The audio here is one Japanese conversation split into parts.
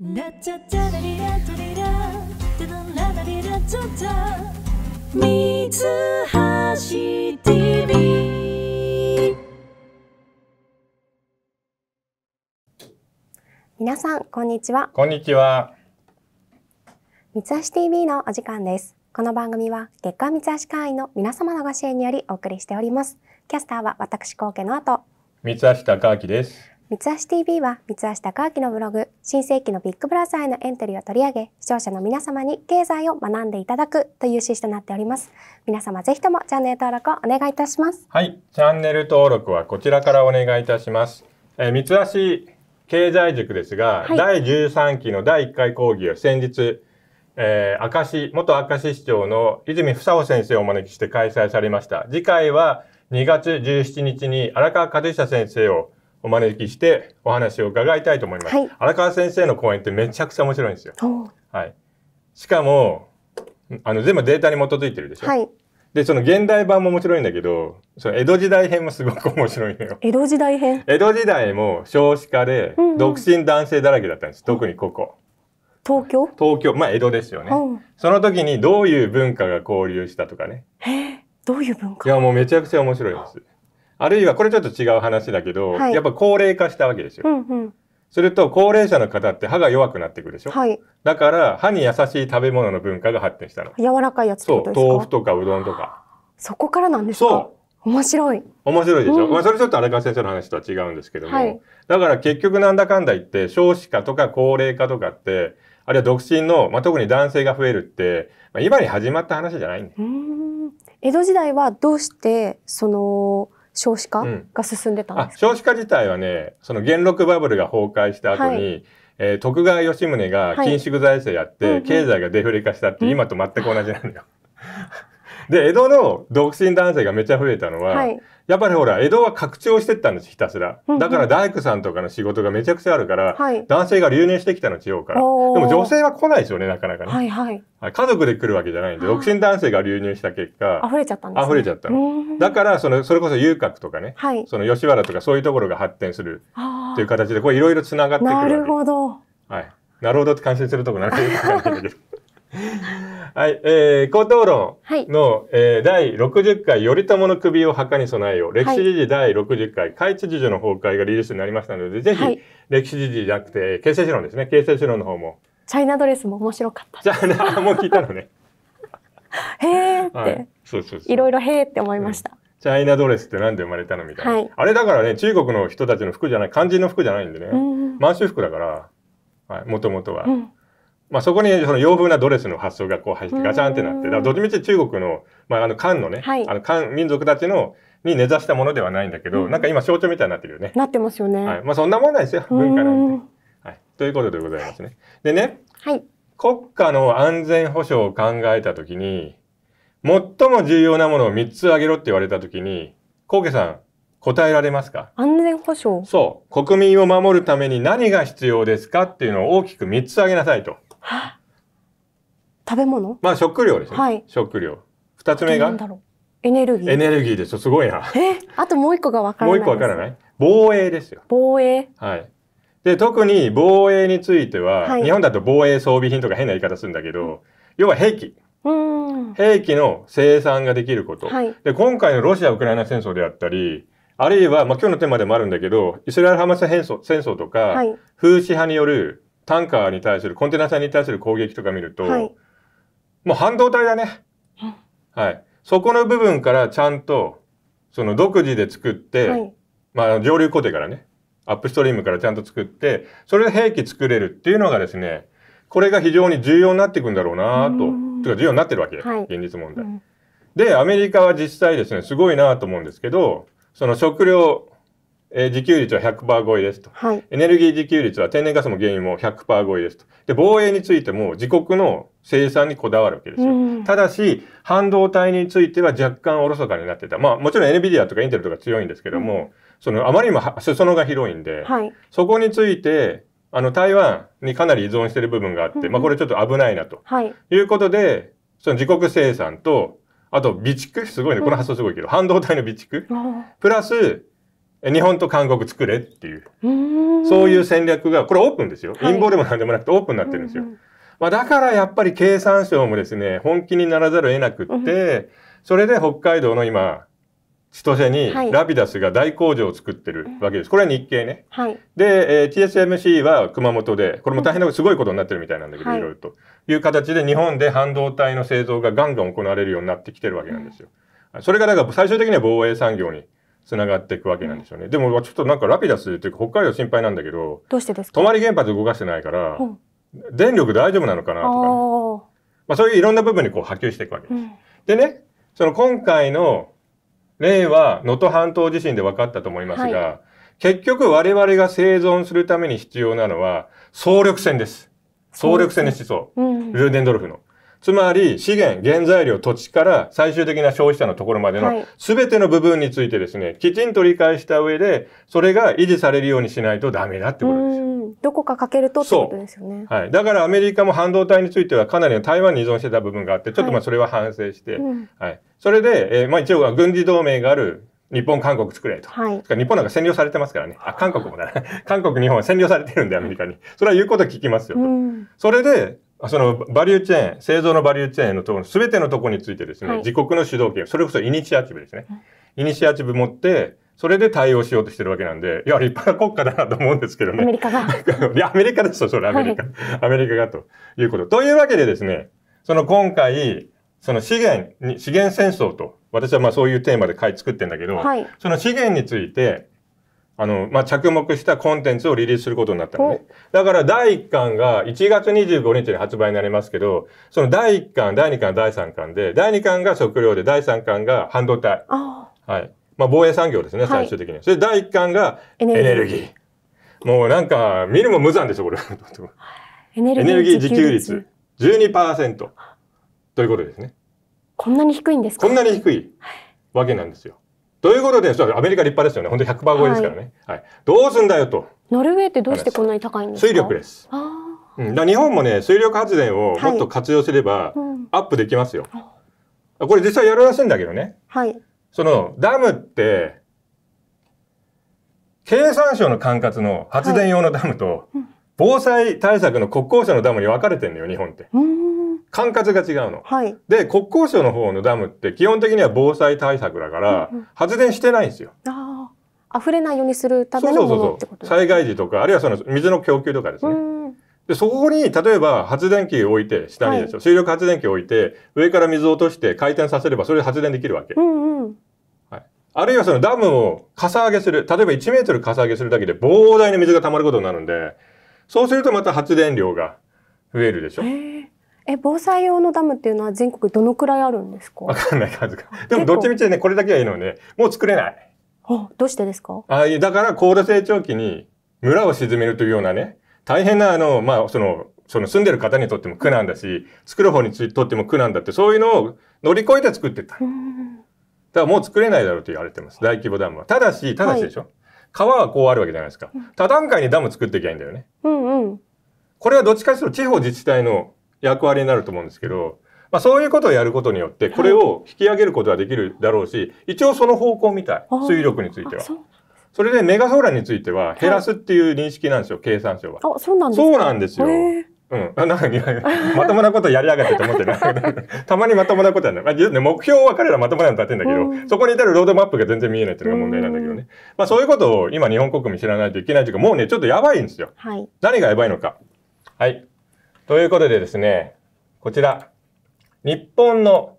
ラチャチャラリラチリラチャララさんこんにちはこんにちは三橋 TV のお時間ですこの番組は月刊三橋会員の皆様のご支援によりお送りしておりますキャスターは私光家の後三橋貴明です三橋 TV は三橋貴明のブログ、新世紀のビッグブラザーへのエントリーを取り上げ、視聴者の皆様に経済を学んでいただくという趣旨となっております。皆様ぜひともチャンネル登録をお願いいたします。はい、チャンネル登録はこちらからお願いいたします。えー、三橋経済塾ですが、はい、第13期の第1回講義を先日、えー、明石、元明石市長の泉房穂先生をお招きして開催されました。次回は2月17日に荒川和久先生をお招きしてお話を伺いたいと思います、はい、荒川先生の講演ってめちゃくちゃ面白いんですよ。はい、しかもあの全部データに基づいてるでしょ。はい、でその現代版も面白いんだけどその江戸時代編もすごく面白いのよ。江戸時代編江戸時代も少子化で独身男性だらけだったんです、うんうん、特にここ。東京東京まあ江戸ですよね、うん、その時にどういう文化が交流したとかねどういう文化いやもうめちゃくちゃ面白いですあるいはこれちょっと違う話だけど、はい、やっぱ高齢化したわけですよ。うんうんすると高齢者の方って歯が弱くなってくるでしょ、はい、だから歯に優しい食べ物の文化が発展したの柔らかいやつそう豆腐とかうどんとかそこからなんですか面白い面白いでしょ、うん、まあそれちょっと荒川先生の話とは違うんですけども、はい、だから結局なんだかんだ言って少子化とか高齢化とかってあるいは独身の、まあ、特に男性が増えるって、まあ、今に始まった話じゃないんで江戸時代はどうしてその少子化が進んでたんです、うん、少子化自体はねその元禄バブルが崩壊した後に、はいえー、徳川吉宗が緊縮財政やって、はい経済がデフレ化したって今と全く同じなんだよ。で江戸の独身男性がめっちゃ増えたのは、はい、やっぱりほら江戸は拡張してったんですひたすら、だから大工さんとかの仕事がめちゃくちゃあるから、はい、男性が流入してきたの地方からでも女性は来ないですよねなかなかね、はいはい、家族で来るわけじゃないんで独身男性が流入した結果溢れちゃったんです、ね、溢れちゃったのだからそのそれこそ遊郭とかね、はい、その吉原とかそういうところが発展するっていう形でこういろいろつながってくるわけなるほど、はい、なるほどって感心するとこなんかよくわかんないけど はい、えー、高等論の、はい、えー、第60回頼朝の首を墓に備えよう。歴史時事第60回、開智女の崩壊がリリースになりましたので、ぜひ、はい、歴史時事じゃなくて、形成史論ですね。形成史論の方も。チャイナドレスも面白かった。チャイナ、もう聞いたのね。へえって、はい、そうそうそういろいろへえって思いました。うんチャイナドレスってなんで生まれたのみたいな、はい、あれだからね、中国の人たちの服じゃない、肝心の服じゃないんでね。満州服だから、はい、もともとは。うんまあ、そこにその洋風なドレスの発想がこう入ってガチャンってなってだからどっちみち中国の,、まあ、あの漢のね、はい、あの漢民族たちのに根ざしたものではないんだけど、うん、なんか今象徴みたいになってるよね。なってますよね。はい、まあそんなもんないですよ文化なんで。はい、ということでございますね。でね、はい、国家の安全保障を考えた時に最も重要なものを3つ挙げろって言われた時に高家さん答えられますか安全保障そう国民を守るために何が必要ですかっていうのを大きく3つ挙げなさいと。食べ物まあ食料ですね、はい、食料二つ目がエネルギーエネルギーですよすごいなえあともう一個がわからないもう一個わからない防衛ですよ防衛はいで特に防衛については、はい、日本だと防衛装備品とか変な言い方するんだけど、うん、要は兵器兵器の生産ができること、はい、で今回のロシア・ウクライナ戦争であったりあるいは、まあ、今日のテーマでもあるんだけどイスラエル・ハマス戦争戦争とか、はい、風刺派によるタンカーに対するコンテナ船に対する攻撃とか見ると、はい、もう半導体だね。はい。そこの部分からちゃんと、その独自で作って、はい、まあ上流工程からね、アップストリームからちゃんと作って、それで兵器作れるっていうのがですね、これが非常に重要になっていくんだろうなと。というか重要になってるわけ、はい、現実問題。うん、で、アメリカは実際ですね、すごいなと思うんですけど、その食料えー、自給率は100%超えですと、はい、エネルギー自給率は天然ガスも原油も100%超えですと。で、防衛についても自国の生産にこだわるわけですよ。うん、ただし、半導体については若干おろそかになってた。まあ、もちろん NVIDIA とかインテルとか強いんですけども、うん、その、あまりにも裾野が広いんで、はい、そこについて、あの、台湾にかなり依存している部分があって、うん、まあ、これちょっと危ないなと。はい。いうことで、その自国生産と、あと備蓄すごいね、この発想すごいけど、半導体の備蓄プラス、日本と韓国作れっていうそういう戦略がこれオープンですよ、陰謀でも何でもなくてオープンになってるんですよ、まあ、だからやっぱり経産省もですね本気にならざるを得なくって、それで北海道の今千歳にラピダスが大工場を作ってるわけです。これは日系ね。はい、で、えー、TSMC は熊本で、これも大変なすごいことになってるみたいなんだけど、はい、いろいろと。いう形で日本で半導体の製造がガンガン行われるようになってきてるわけなんですよ。それがだから最終的には防衛産業につながっていくわけなんですよね。でもちょっとなんかラピダスっていうか北海道心配なんだけど、どうしてですか泊原発動かしてないから、電力大丈夫なのかなとか、ね、まあそういういろんな部分にこう波及していくわけです。うん、でね、その今回の例は能登半島地震で分かったと思いますが、はい、結局我々が生存するために必要なのは総力戦です。総力戦の思想。うん、ルーデンドルフの。つまり資源、原材料、土地から最終的な消費者のところまでの全ての部分についてですね、はい、きちんと理解した上で、それが維持されるようにしないとダメだってことですよ。どこかかけるとってことですよね。はい。だからアメリカも半導体についてはかなり台湾に依存してた部分があって、ちょっとまあそれは反省して、はい。うん、はい、それで、えー、まあ一応は軍事同盟がある日本、韓国作れと。はい、日本なんか占領されてますからね。あ、韓国もだ、ね。韓国、日本は占領されてるんで、アメリカに。それは言うこと聞きますよと。うん、それで、そのバリューチェーン、製造のバリューチェーンのところ、すべてのところについてですね、はい、自国の主導権、それこそイニシアチブですね。イニシアチブ持って、それで対応しようとしてるわけなんで、いや、立派な国家だなと思うんですけどね。アメリカが。いや、アメリカですよ、それ、アメリカ。はい、アメリカがということ。というわけでですね、その今回、その資源に、資源戦争と、私はまあそういうテーマでい作ってんだけど、はい、その資源について、あの、まあ、着目したコンテンツをリリースすることになったのね。だから第1巻が1月25日に発売になりますけど、その第1巻、第2巻、第3巻で、第2巻が食料で、第3巻が半導体。はい。まあ、防衛産業ですね、最終的に。それで第1巻がエネルギー。もうなんか、見るも無残でしょ、これ。エネルギー自給率12%ということですね。こんなに低いんですかこんなに低いわけなんですよ。ということで、そうアメリカ立派ですよね。本当100%超えですからね、はい。はい。どうすんだよと。ノルウェーってどうしてこんなに高いんですか。水力です。うん、だ日本もね、水力発電をもっと活用すれば、アップできますよ。うん、これ実際やるらしいんだけどね。はい。そのダムって。経産省の管轄の発電用のダムと、防災対策の国交省のダムに分かれてるのよ、日本って。うん管轄が違うの。はい、で、国交省の方のダムって基本的には防災対策だから、発電してないんですよ。ああ。溢れないようにするためのものってことです、そうそうそう。災害時とか、あるいはその水の供給とかですね。で、そこに、例えば発電機を置いて、下にですよ、はい、水力発電機を置いて、上から水を落として回転させれば、それで発電できるわけ。うんうん。はい。あるいはそのダムをかさ上げする。例えば1メートルかさ上げするだけで膨大な水が溜まることになるんで、そうするとまた発電量が増えるでしょ。えーえ防災用のダムっていうのは全国どのくらいあるんですかわかんない数が。でもどっちみちねこれだけはいいのねもう作れない。あどうしてですかああだから高度成長期に村を沈めるというようなね大変なあのまあそのその住んでる方にとっても苦難だし作る方にとっても苦難だってそういうのを乗り越えて作ってた。だからもう作れないだろうと言われてます大規模ダムは。ただしただしでしょ、はい、川はこうあるわけじゃないですか。多段階にダム作っていけばいいんだよね。うんうん、これはどっちかというと地方自治体の役割になると思うんですけど、まあ、そういうことをやることによってこれを引き上げることはできるだろうし、一応その方向みたい水力については。それでメガソーラーについては減らすっていう認識なんですよ、経産省は。あそうなんですそうなんですよ。うん。あ、なんか、まともなことやりやがってと思ってる。たまにまともなことやる。まあ、ね、目標は彼らまともなの立てんだけど、うん、そこに至るロードマップが全然見えないっていうのが問題なんだけどね。まあ、そういうことを今日本国民知らないといけないというか、もうね、ちょっとやばいんですよ。はい、何がやばいのか。はい。ということでですね、こちら、日本の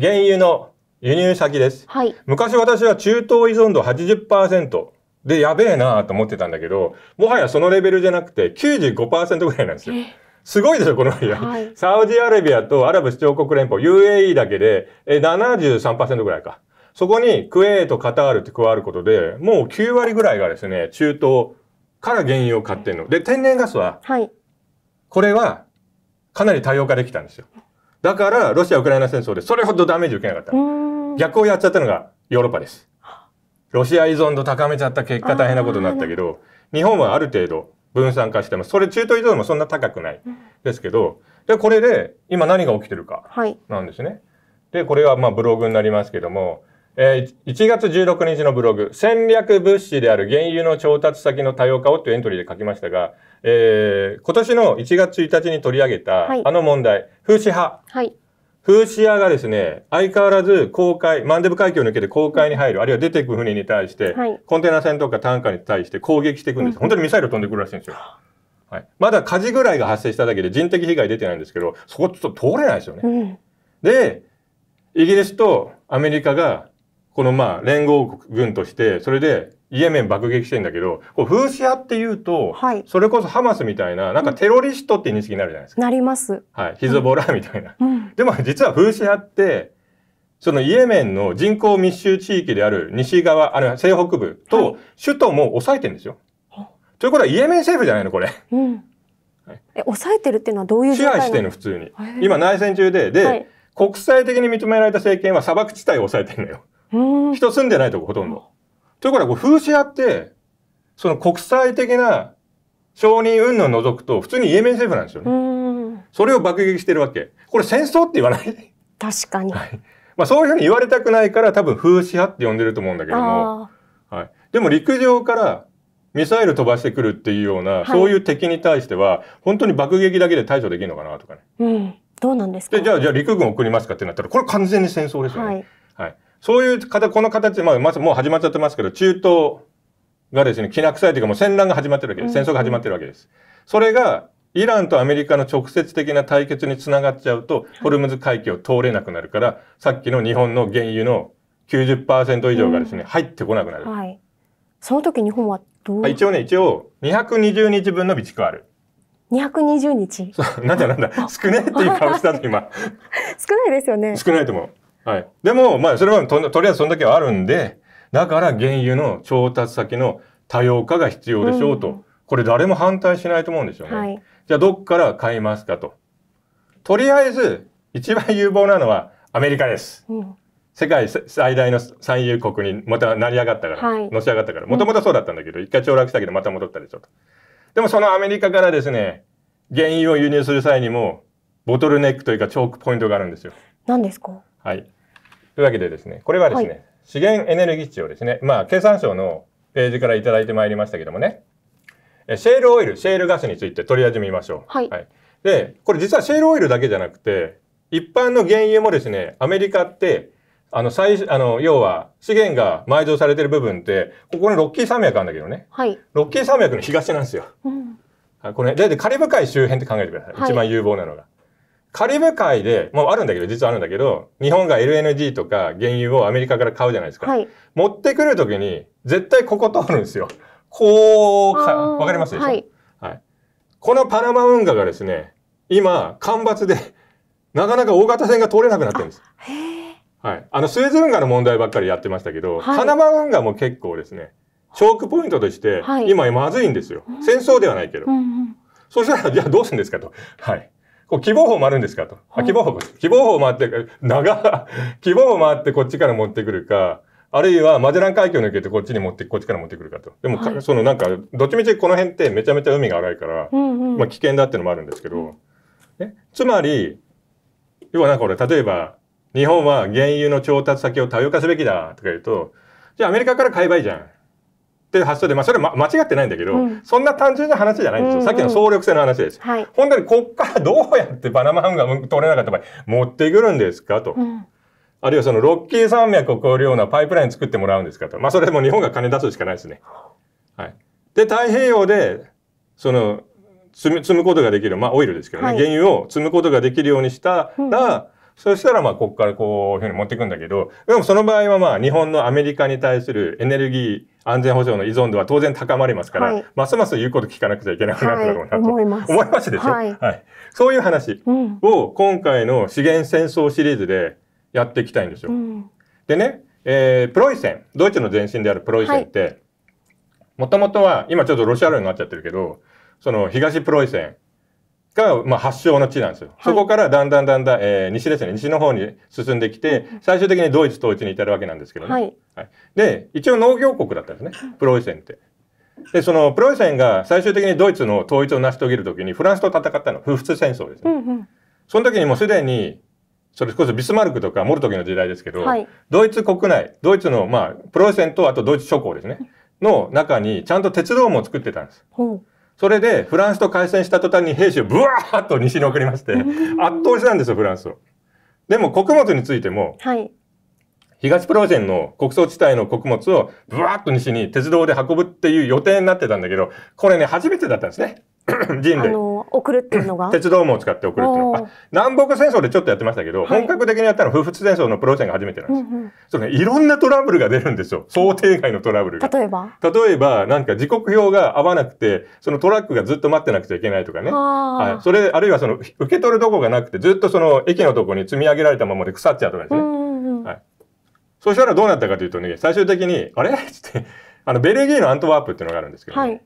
原油の輸入先です。はい、昔私は中東依存度80%でやべえなと思ってたんだけど、もはやそのレベルじゃなくて95%ぐらいなんですよ。すごいでしょ、この割はい。サウジアラビアとアラブ首長国連邦、UAE だけで73%ぐらいか。そこにクエート、カタールって加わることで、もう9割ぐらいがですね、中東から原油を買ってんの。で、天然ガスは、はいこれはかなり多様化できたんですよ。だからロシア・ウクライナ戦争でそれほどダメージ受けなかった。逆をやっちゃったのがヨーロッパです。ロシア依存度高めちゃった結果大変なことになったけど、日本はある程度分散化してます。それ中東依存度もそんな高くないですけど、で、これで今何が起きてるかなんですね。はい、で、これはまあブログになりますけども、え1月16日のブログ、戦略物資である原油の調達先の多様化をというエントリーで書きましたが、えー、今年の1月1日に取り上げた、あの問題、はい、風刺派。はい、風刺派がですね、相変わらず公海、マンデブ海峡を抜けて公海に入る、あるいは出ていく船に対して、はい、コンテナ船とかタンカーに対して攻撃していくんです。うん、本当にミサイル飛んでくるらしいんですよ。はい、まだ火事ぐらいが発生しただけで人的被害出てないんですけど、そこちょっと通れないですよね。うん、で、イギリスとアメリカがこのまあ連合軍として、それでイエメン爆撃してんだけど、こうフーシ派っていうと、はい、それこそハマスみたいな、なんかテロリストって認識になるじゃないですか。なります。はい。ヒズボラみたいな。うん、でも実はフーシ派って、そのイエメンの人口密集地域である西側、あは西北部と首都も抑えてるんですよ。はい、ということはイエメン政府じゃないのこれ。うん。はい、え、抑えてるっていうのはどういう支配してるの普通に。今内戦中で、で、はい、国際的に認められた政権は砂漠地帯を抑えてるのよ。人住んでないとこほとんど。ということは、風刺屋って、その国際的な承認云々を除くと、普通にイエメン政府なんですよね。それを爆撃してるわけ。これ戦争って言わない。確かに。はい、まあ、そういうふうに言われたくないから、多分風刺派って呼んでると思うんだけども。はい。でも陸上からミサイル飛ばしてくるっていうような、はい、そういう敵に対しては、本当に爆撃だけで対処できるのかなとかね。うん。どうなんですかでじゃあ、じゃあ陸軍送りますかってなったら、これ完全に戦争ですよね。はい、はいそういう方、この形、まあ、まずもう始まっちゃってますけど、中東がですね、きな臭いというかもう戦乱が始まってるわけです。戦争が始まってるわけです。それが、イランとアメリカの直接的な対決につながっちゃうと、ホルムズ海峡を通れなくなるから、さっきの日本の原油の90%以上がですね、うん、入ってこなくなる。はい。その時日本はどう一応ね、一応、220日分の備蓄ある。220日そう、なんだなんだ、少ねっていう顔したの、今。少ないですよね。少ないと思う。はい。でも、まあ、それはととりあえずその時はあるんで、だから原油の調達先の多様化が必要でしょうと。うん、これ誰も反対しないと思うんですよね。はい、じゃあどっから買いますかと。とりあえず、一番有望なのはアメリカです。うん、世界最大の産油国にまた成り上がったから、はい、のし上がったから、もともとそうだったんだけど、一回凋落したけどまた戻ったでしょと。でもそのアメリカからですね、原油を輸入する際にも、ボトルネックというかチョークポイントがあるんですよ。何ですかはい。というわけでですね、これはですね、はい、資源エネルギー値をですね、まあ、経産省のページから頂いてまいりましたけどもね、シェールオイル、シェールガスについて取り始めましょう。はい、はい。で、これ実はシェールオイルだけじゃなくて、一般の原油もですね、アメリカって、あの、最、あの、要は、資源が埋蔵されてる部分って、ここのロッキー山脈なんだけどね。はい。ロッキー山脈の東なんですよ。うん。これ、だいたいカリブ海周辺って考えてください。はい、一番有望なのが。カリブ海で、もうあるんだけど、実はあるんだけど、日本が LNG とか原油をアメリカから買うじゃないですか。はい、持ってくるときに、絶対ここ通るんですよ。こうか、わかりますでしょ、はい、はい、このパナマ運河がですね、今、干ばつで、なかなか大型船が通れなくなってるんです。はい。あの、スエズ運河の問題ばっかりやってましたけど、はい、パナマ運河も結構ですね、チョークポイントとして、今まずいんですよ。戦争ではないけど。うんうん、そしたら、じゃあどうするんですかと。はい。こう、希望法もあるんですかと。あ、希望法、希望法もあって、長、希望法もあってこっちから持ってくるか、あるいはマゼラン海峡抜けてこっちに持って、こっちから持ってくるかと。でも、はい、そのなんか、どっちみちこの辺ってめちゃめちゃ海が荒いから、うんうん、まあ危険だってのもあるんですけど、ね、つまり、要はなんか俺、例えば、日本は原油の調達先を多様化すべきだとか言うと、じゃあアメリカから買えばいいじゃん。っていう発想で、まあ、それは、ま、間違ってないんだけど、うん、そんな単純な話じゃないんですよ。うんうん、さっきの総力性の話です。はい、本当にこっからどうやってバナマ運が取れなかった場合、持ってくるんですかと。うんあるいはそのロッキー山脈を越えるようなパイプライン作ってもらうんですかと。まあそれでも日本が金出すしかないですね。はい。で、太平洋で、その、積む積むことができる、まあオイルですけどね、はい、原油を積むことができるようにしたら、うん、そしたらまあここからこういうふうに持っていくんだけど、でもその場合はまあ日本のアメリカに対するエネルギー、安全保障の依存度は当然高まりますから、はい、ますます言うこと聞かなくちゃいけなくなるだろうなと、思います。思いますでしょ、はい、はい、そういう話を今回の資源戦争シリーズでやっていきたいんですよ。うん、でね、えー、プロイセン、ドイツの前身であるプロイセンって、もともとは、今ちょっとロシア領になっちゃってるけど、その東プロイセン、が、まあ、発祥の地なんですよ。そこからだんだんだんだん、えー、西ですね、西の方に進んできて、最終的にドイツ統一に至るわけなんですけどね。はい、はい、で、一応農業国だったんですね、プロイセンって。で、そのプロイセンが最終的にドイツの統一を成し遂げるときに、フランスと戦ったの、不仏戦争ですね。うんうん、その時にもうすでに、それこそビスマルクとかモルトキの時代ですけど、はい、ドイツ国内、ドイツの、まあ、プロイセンとあとドイツ諸侯ですね、の中にちゃんと鉄道も作ってたんです。うそれでフランスと開戦した途端に兵士をブワーッと西に送りまして、圧倒したんですよ、フランスを。でも穀物についても、はい、東プロジェンの穀倉地帯の穀物をブワーッと西に鉄道で運ぶっていう予定になってたんだけど、これね、初めてだったんですね。人類送るっていうのが 鉄道網を使って送るっていうのが南北戦争でちょっとやってましたけど、はい、本格的にやったのは夫婦戦争のプロセンが初めてなんです、うんうん、そうねいろんなトラブルが出るんですよ想定外のトラブルが例えば例えばなんか時刻表が合わなくてそのトラックがずっと待ってなくちゃいけないとかねはい、それあるいはその受け取るとこがなくてずっとその駅のとこに積み上げられたままで腐っちゃうとかですね、うんうんうん、はい、そしたらどうなったかというとね最終的にあれっつってあのベルギーのアントワープっていうのがあるんですけど、ね、はい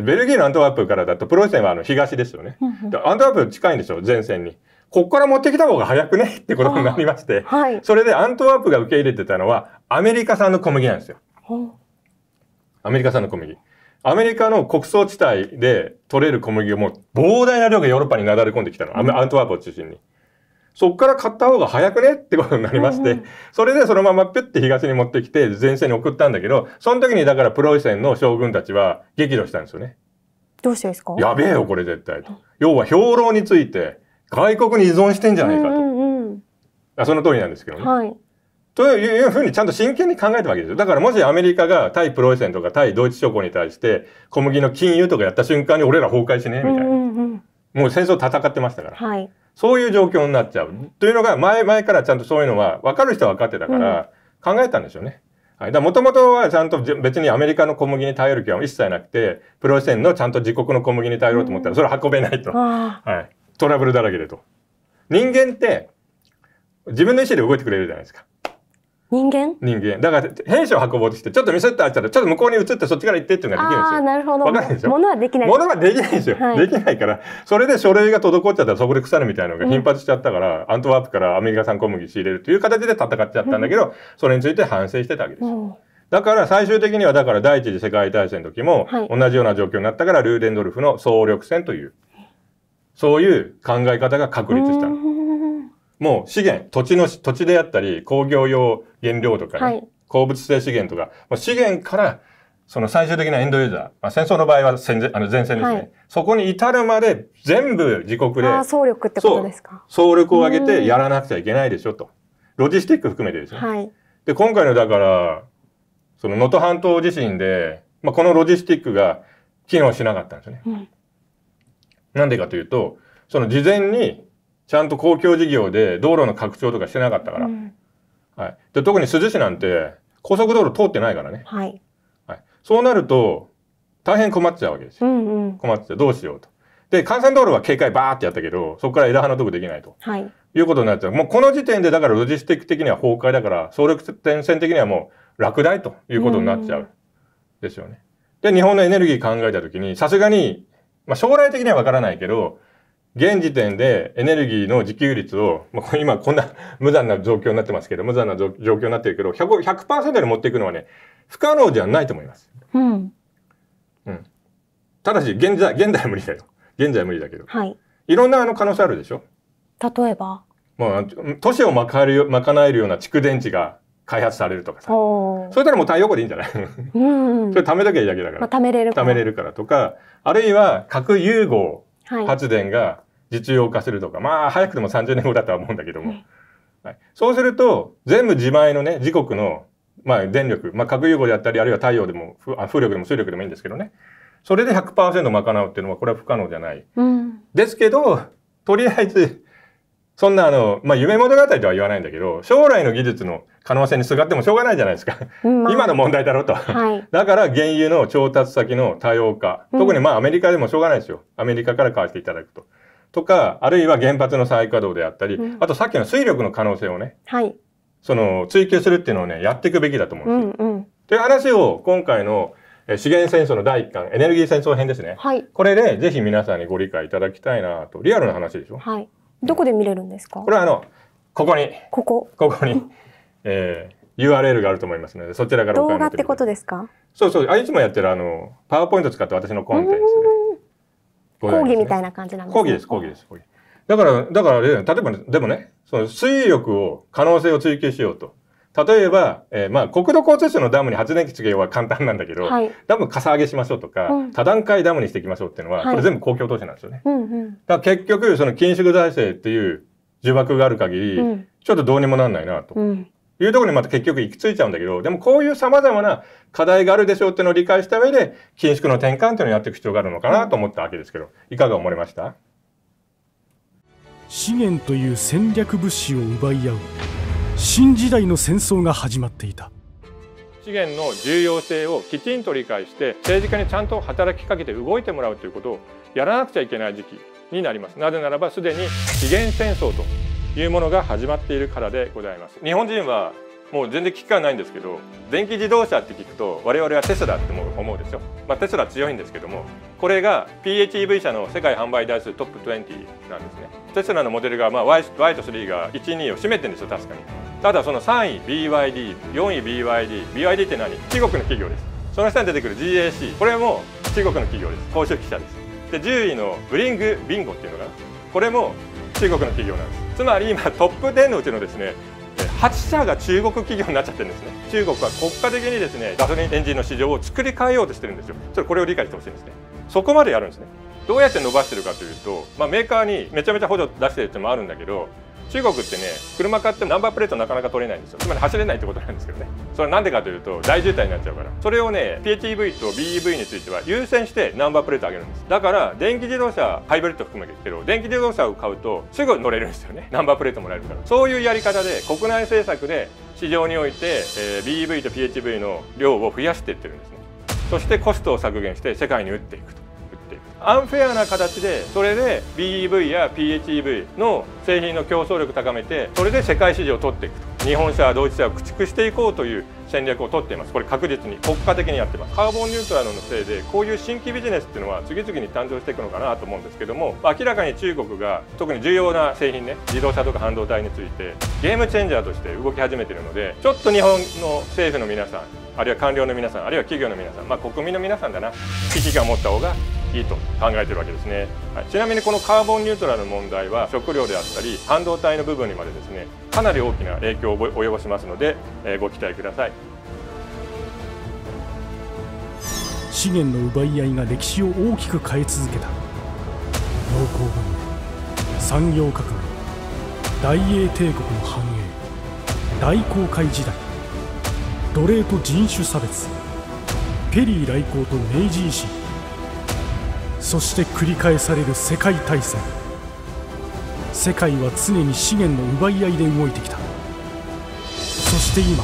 ベルギーのアントワープからだとプロイセンはあの東ですよね。アントワープ近いんですよ、前線に。ここから持ってきた方が早くねってことになりまして、はい、それでアントワープが受け入れてたのはアメリカ産の小麦なんですよ。アメリカ産の小麦。アメリカの穀倉地帯で取れる小麦をもう膨大な量がヨーロッパになだれ込んできたの。アントワープを中心に。そこから買った方が早くねってことになりまして、うんうん、それでそのままピュッて東に持ってきて前線に送ったんだけど、その時にだからプロイセンの将軍たちは激怒したんですよね。どうしてですかやべえよ、これ絶対と。要は兵糧について外国に依存してんじゃないかと。うんうん、あその通りなんですけどね。はい、というふうにちゃんと真剣に考えたわけですよ。だからもしアメリカが対プロイセンとか対ドイツ諸国に対して小麦の金融とかやった瞬間に俺ら崩壊しねえみたいな、うんうんうん。もう戦争戦ってましたから。はいそういう状況になっちゃう。というのが前々からちゃんとそういうのは分かる人は分かってたから考えたんでしょうね。はい、だもともとはちゃんと別にアメリカの小麦に頼る気は一切なくてプロセンのちゃんと自国の小麦に頼ろうと思ったらそれ運べないと、はい、トラブルだらけでと。人間って自分の意思で動いてくれるじゃないですか。人間人間。だから、兵士を運ぼうとして、ちょっとミスったちょっと向こうに移ってそっちから行ってっていうのができるんですよ。あなるほど。わかんでしょ。物はできない。物はできないんですよ。はい、できないから、それで書類が滞っちゃったらそこで腐るみたいなのが頻発しちゃったから、うん、アントワープからアメリカ産小麦仕入れるという形で戦っちゃったんだけど、うん、それについて反省してたわけですよ。うんだから最終的にはだから第一次世界大戦の時も同じような状況になったからルーデンドルフの総力戦というそういう考え方が確立したの。もう資源、土地の、土地であったり、工業用原料とか、ねはい、鉱物性資源とか、もう資源から、その最終的なエンドユーザー、まあ、戦争の場合は戦前あの前線ですね、はい、そこに至るまで全部自国で、総力ってことですか。総力を上げてやらなくちゃいけないでしょと。ロジスティック含めてですね。はい、で、今回のだから、その能登半島地震で、まあ、このロジスティックが機能しなかったんですね。うん、なんでかというと、その事前にちゃんと公共事業で道路の拡張とかしてなかったから。うん、はい、で特に珠洲市なんて高速道路通ってないからね。はい。はい、そうなると、大変困っちゃうわけですよ。うんうん、困っちゃう。どうしようと。で、幹線道路は警戒バーってやったけど、そこから枝葉のとこできないと。はい。いうことになっちゃう。もうこの時点で、だからロジスティック的には崩壊だから、総力戦線的にはもう落第ということになっちゃう。ですよね。で、日本のエネルギー考えたときに、さすがに、まあ将来的にはわからないけど、現時点でエネルギーの自給率を、まあ、今こんな 無残な状況になってますけど、無残な状況になってるけど、100%, 100に持っていくのはね、不可能じゃないと思います。うん。うん。ただし、現在、現在無理だよ。現在無理だけど。はい。いろんなあの可能性あるでしょ例えばもう、都市を賄える、賄えるような蓄電池が開発されるとかさ。それたらもう太陽光でいいんじゃないうん、それ貯めときゃいいだけだから。まあ、貯めれるから。貯めれるからとか、あるいは核融合発電が実用化するとか、はい、まあ早くても30年後だとは思うんだけども、はい、そうすると全部自前のね自国の、まあ、電力、まあ、核融合であったりあるいは太陽でも風力でも水力でもいいんですけどねそれで100%賄うっていうのはこれは不可能じゃない。うん、ですけどとりあえずそんなあの、まあ、夢物語とは言わないんだけど将来の技術の可能性にすがってもしょうがないじゃないですか、まあ、今の問題だろうと、はい、だから原油の調達先の多様化特にまあアメリカでもしょうがないですよ、うん、アメリカから買わせていただくと。とかあるいは原発の再稼働であったり、うん、あとさっきの水力の可能性をね、はい、その追求するっていうのをねやっていくべきだと思うんですよ。うんうん、という話を今回の資源戦争の第1巻エネルギー戦争編ですね、はい、これでぜひ皆さんにご理解いただきたいなとリアルな話でしょ。はいどこで見れるんですかこれはあのここにここここに、えー、URL があると思いますのでそちらから動画ってことですかそうそうあいつもやってるあのパワーポイント使って私のコンテンツで講義、みたいな感じなんですか講義です講義です講義だからだから、ね、例えば、でもねその水力を可能性を追求しようと例えば、えー、まあ国土交通省のダムに発電機つけは簡単なんだけど、はい、ダムかさ上げしましょうとか、うん、多段階ダムにしていきましょうっていうのは、これ全部公共投資なんですよね。はいうんうん、だ結局その緊縮財政っていう呪縛がある限り、うん、ちょっとどうにもなんないなと。いうところにまた結局行き着いちゃうんだけど、でもこういう様々な課題があるでしょうっていうのを理解した上で、緊縮の転換というのをやっていく必要があるのかなと思ったわけですけど、いかが思われました資源という戦略物資を奪い合う。新時代の戦争が始まっていた資源の重要性をきちんと理解して政治家にちゃんと働きかけて動いてもらうということをやらなくちゃいけない時期になりますなぜならばすでに資源戦争というものが始まっているからでございます日本人はもう全然危機感ないんですけど電気自動車って聞くと我々はテスラって思うですよまあ、テスラ強いんですけどもこれが PHEV 社の世界販売台数トップ20なんですねテスラのモデルが、まあ、y, と3が1 2を占めてるんですよ確かにただその3位 BYD、4位 BYD、BYD って何中国の企業です。その下に出てくる GAC、これも中国の企業です。公記者です。で、10位のブリングビンゴっていうのがこれも中国の企業なんです。つまり今トップ10のうちのですね、8社が中国企業になっちゃってるんですね中国は国家的にですねガソリンエンジンの市場を作り変えようとしてるんですよちょっとこれを理解してほしいんですねそこまでやるんですねどうやって伸ばしてるかというと、まあ、メーカーにめちゃめちゃ補助出してるってのもあるんだけど中国ってね車買ってもナンバープレートなかなか取れないんですよつまり走れないってことなんですけどねそれはなんでかというと大渋滞になっちゃうからそれをね PHEV と BEV については優先してナンバープレート上げるんですだから電気自動車ハイブリッド含めてけど電気自動車を買うとすぐ乗れるんですよねナンバープレートもらえるからそういうやり方で国内政策で市場において、えー、BEV と PHEV の量を増やしていってるんですねそしてコストを削減して世界に打っていくとアンフェアな形でそれで BEV や PHEV の製品の競争力高めてそれで世界市場を取っていくと日本車ドイツ車を駆逐していこうという戦略を取っていますこれ確実に国家的にやってますカーボンニュートラルのせいでこういう新規ビジネスっていうのは次々に誕生していくのかなと思うんですけども明らかに中国が特に重要な製品ね自動車とか半導体についてゲームチェンジャーとして動き始めてるのでちょっと日本の政府の皆さんあるいは官僚の皆さんあるいは企業の皆さんまあ国民の皆さんだな危機感を持った方がいと考えてるわけですね、はい、ちなみにこのカーボンニュートラルの問題は食料であったり半導体の部分にまでですねかなり大きな影響を及ぼしますので、えー、ご期待ください資源の奪い合いが歴史を大きく変え続けた農耕文明産業革命大英帝国の繁栄大航海時代奴隷と人種差別ペリー来航と明治維新そして繰り返される世界大戦世界は常に資源の奪い合いで動いてきたそして今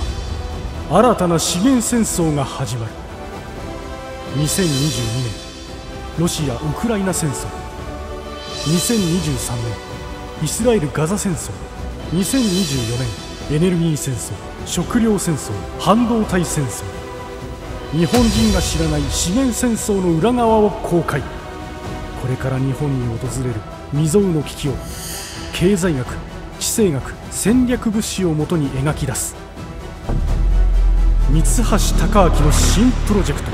新たな資源戦争が始まる2022年ロシア・ウクライナ戦争2023年イスラエル・ガザ戦争2024年エネルギー戦争食糧戦争半導体戦争日本人が知らない資源戦争の裏側を公開これから日本に訪れる未曾有の危機を経済学地政学戦略物資をもとに描き出す三橋貴明の新プロジェクト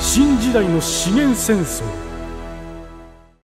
新時代の資源戦争